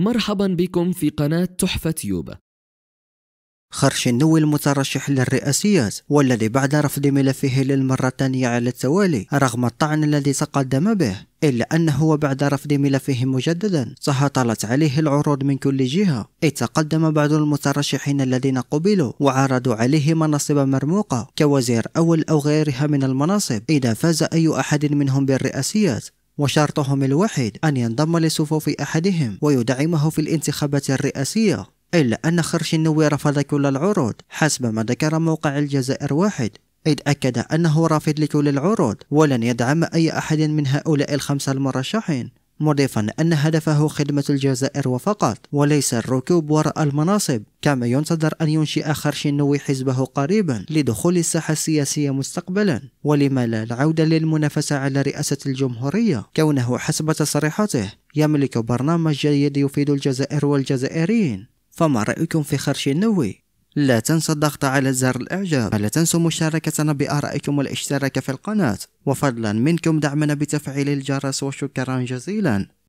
مرحبا بكم في قناة تحفة تيوب خرش النوي المترشح للرئاسيات والذي بعد رفض ملفه للمرة الثانية على التوالي رغم الطعن الذي تقدم به إلا أنه بعد رفض ملفه مجددا تهطلت عليه العروض من كل جهة إذ تقدم بعض المترشحين الذين قبلوا وعرضوا عليه مناصب مرموقة كوزير أول أو غيرها من المناصب إذا فاز أي أحد منهم بالرئاسيات وشرطهم الوحيد أن ينضم لصفوف أحدهم ويدعمه في الانتخابات الرئاسية إلا أن خرش النوي رفض كل العروض حسب ما ذكر موقع الجزائر واحد إذ أكد أنه رافض لكل العروض ولن يدعم أي أحد من هؤلاء الخمسة المرشحين مضيفا أن هدفه خدمة الجزائر وفقط وليس الركوب وراء المناصب كما ينتظر أن ينشئ نوي حزبه قريبا لدخول الساحة السياسية مستقبلا ولما لا العودة للمنافسة على رئاسة الجمهورية كونه حسب تصريحاته يملك برنامج جيد يفيد الجزائر والجزائريين فما رأيكم في خرشنوي؟ لا تنسوا الضغط على زر الإعجاب ولا تنسوا مشاركتنا بآرائكم والاشتراك في القناة وفضلا منكم دعمنا بتفعيل الجرس وشكرا جزيلا